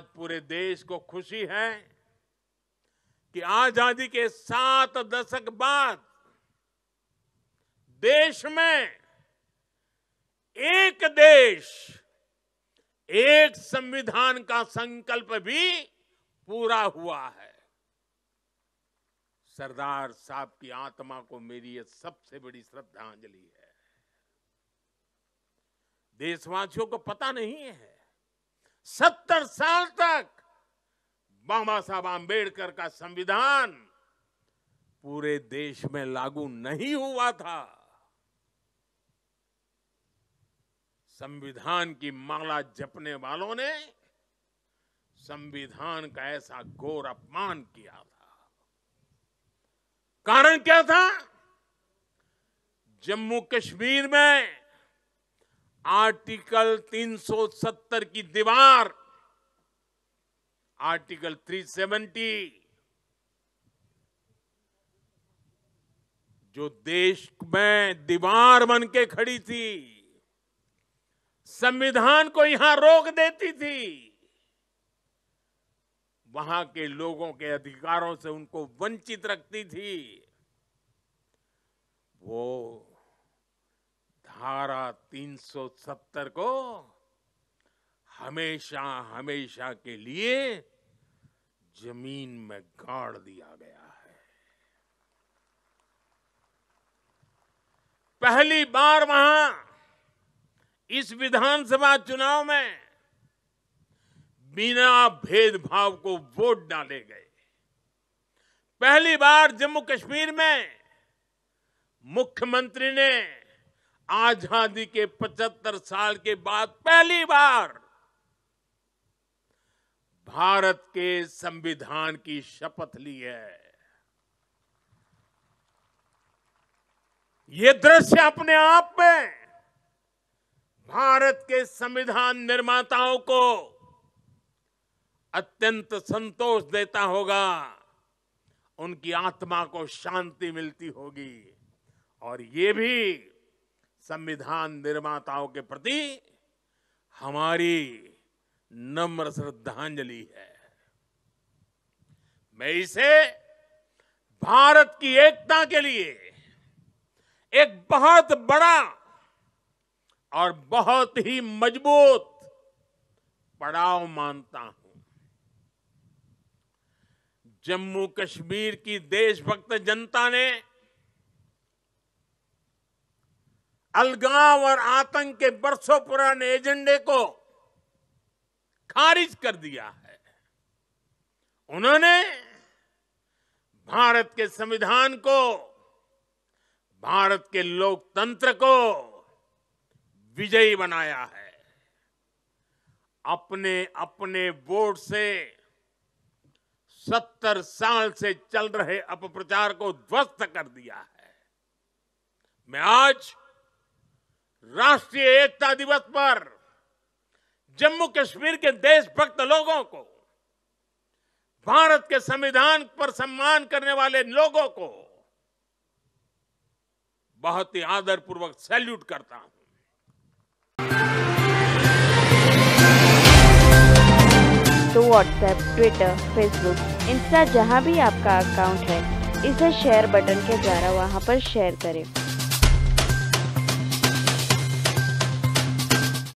आज पूरे देश को खुशी है कि आजादी के सात दशक बाद देश में एक देश एक संविधान का संकल्प भी पूरा हुआ है सरदार साहब की आत्मा को मेरी यह सबसे बड़ी श्रद्धांजलि है देशवासियों को पता नहीं है सत्तर साल तक बाबा साहब आम्बेडकर का संविधान पूरे देश में लागू नहीं हुआ था संविधान की माला जपने वालों ने संविधान का ऐसा घोर अपमान किया था कारण क्या था जम्मू कश्मीर में आर्टिकल 370 की दीवार आर्टिकल 370 जो देश में दीवार बन के खड़ी थी संविधान को यहां रोक देती थी वहां के लोगों के अधिकारों से उनको वंचित रखती थी वो धारा 370 को हमेशा हमेशा के लिए जमीन में गाड़ दिया गया है पहली बार वहां इस विधानसभा चुनाव में बिना भेदभाव को वोट डाले गए पहली बार जम्मू कश्मीर में मुख्यमंत्री ने आजादी के 75 साल के बाद पहली बार भारत के संविधान की शपथ ली है ये दृश्य अपने आप में भारत के संविधान निर्माताओं को अत्यंत संतोष देता होगा उनकी आत्मा को शांति मिलती होगी और ये भी संविधान निर्माताओं के प्रति हमारी नम्र श्रद्धांजलि है मैं इसे भारत की एकता के लिए एक बहुत बड़ा और बहुत ही मजबूत पड़ाव मानता हूं जम्मू कश्मीर की देशभक्त जनता ने अलगाव और आतंक के बरसों पुराने एजेंडे को खारिज कर दिया है उन्होंने भारत के संविधान को भारत के लोकतंत्र को विजयी बनाया है अपने अपने वोट से सत्तर साल से चल रहे अपप्रचार को ध्वस्त कर दिया है मैं आज राष्ट्रीय एकता दिवस पर जम्मू कश्मीर के देशभक्त लोगों को भारत के संविधान पर सम्मान करने वाले लोगों को बहुत ही आदरपूर्वक सैल्यूट करता हूं तो व्हाट्सएप ट्विटर फेसबुक इंस्टा जहां भी आपका अकाउंट है इसे शेयर बटन के द्वारा वहां पर शेयर करें